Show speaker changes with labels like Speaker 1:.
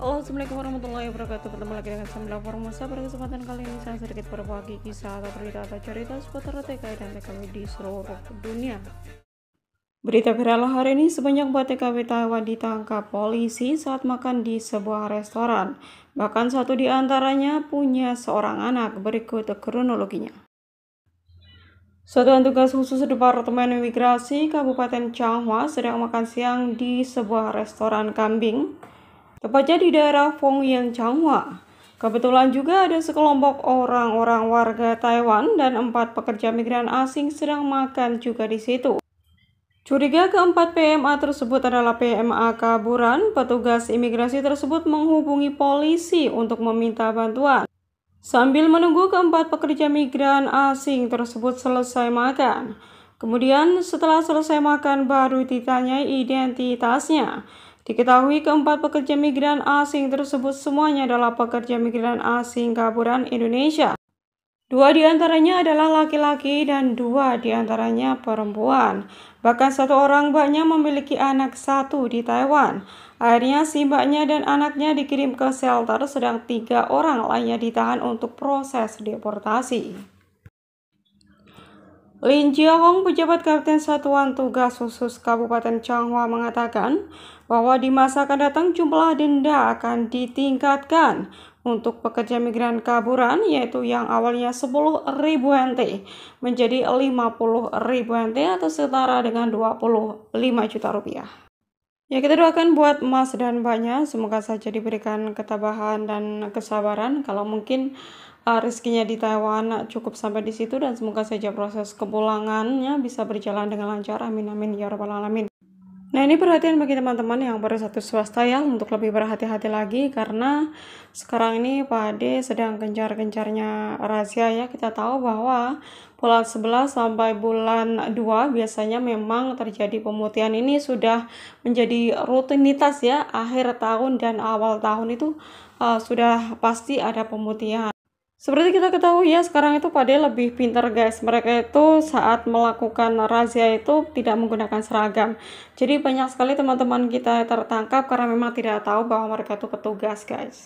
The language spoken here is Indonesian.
Speaker 1: Halo Assalamualaikum warahmatullahi wabarakatuh Bertemu lagi dengan saya melapor Formosa Pada kesempatan kali ini saya sedikit berbagi kisah atau berita atau cerita seputar TKI dan TKW di seluruh dunia Berita viral hari ini sebanyak 4 TKW Taiwan ditangkap polisi saat makan di sebuah restoran. Bahkan satu di antaranya punya seorang anak berikut kronologinya. Satuan Tugas Khusus Departemen Imigrasi Kabupaten Changhua sedang makan siang di sebuah restoran kambing, tepatnya di daerah Fengyang, Changhua. Kebetulan juga ada sekelompok orang-orang warga Taiwan dan empat pekerja migran asing sedang makan juga di situ. Curiga keempat PMA tersebut adalah PMA kaburan, petugas imigrasi tersebut menghubungi polisi untuk meminta bantuan. Sambil menunggu keempat pekerja migran asing tersebut selesai makan. Kemudian setelah selesai makan baru ditanyai identitasnya. Diketahui keempat pekerja migran asing tersebut semuanya adalah pekerja migran asing kaburan Indonesia. Dua di antaranya adalah laki-laki dan dua di antaranya perempuan. Bahkan satu orang mbaknya memiliki anak satu di Taiwan. Akhirnya si mbaknya dan anaknya dikirim ke shelter sedang tiga orang lainnya ditahan untuk proses deportasi. Lin Jia Hong, pejabat Kapten Satuan Tugas Khusus Kabupaten Changhua mengatakan bahwa di masa akan datang jumlah denda akan ditingkatkan untuk pekerja migran kaburan yaitu yang awalnya 10.000 NT menjadi 50.000 NT atau setara dengan 25 juta rupiah. Ya kita doakan buat Mas dan banyak. semoga saja diberikan ketabahan dan kesabaran kalau mungkin uh, rezekinya di Taiwan cukup sampai di situ dan semoga saja proses kepulangannya bisa berjalan dengan lancar amin amin ya rabbal alamin. Nah ini perhatian bagi teman-teman yang baru satu swasta ya untuk lebih berhati-hati lagi karena sekarang ini Pak Ade sedang gencar-gencarnya rahasia ya. Kita tahu bahwa bulan 11 sampai bulan 2 biasanya memang terjadi pemutihan ini sudah menjadi rutinitas ya akhir tahun dan awal tahun itu uh, sudah pasti ada pemutihan. Seperti kita ketahui ya sekarang itu Pade lebih pintar guys. Mereka itu saat melakukan razia itu tidak menggunakan seragam. Jadi banyak sekali teman-teman kita tertangkap karena memang tidak tahu bahwa mereka itu petugas guys.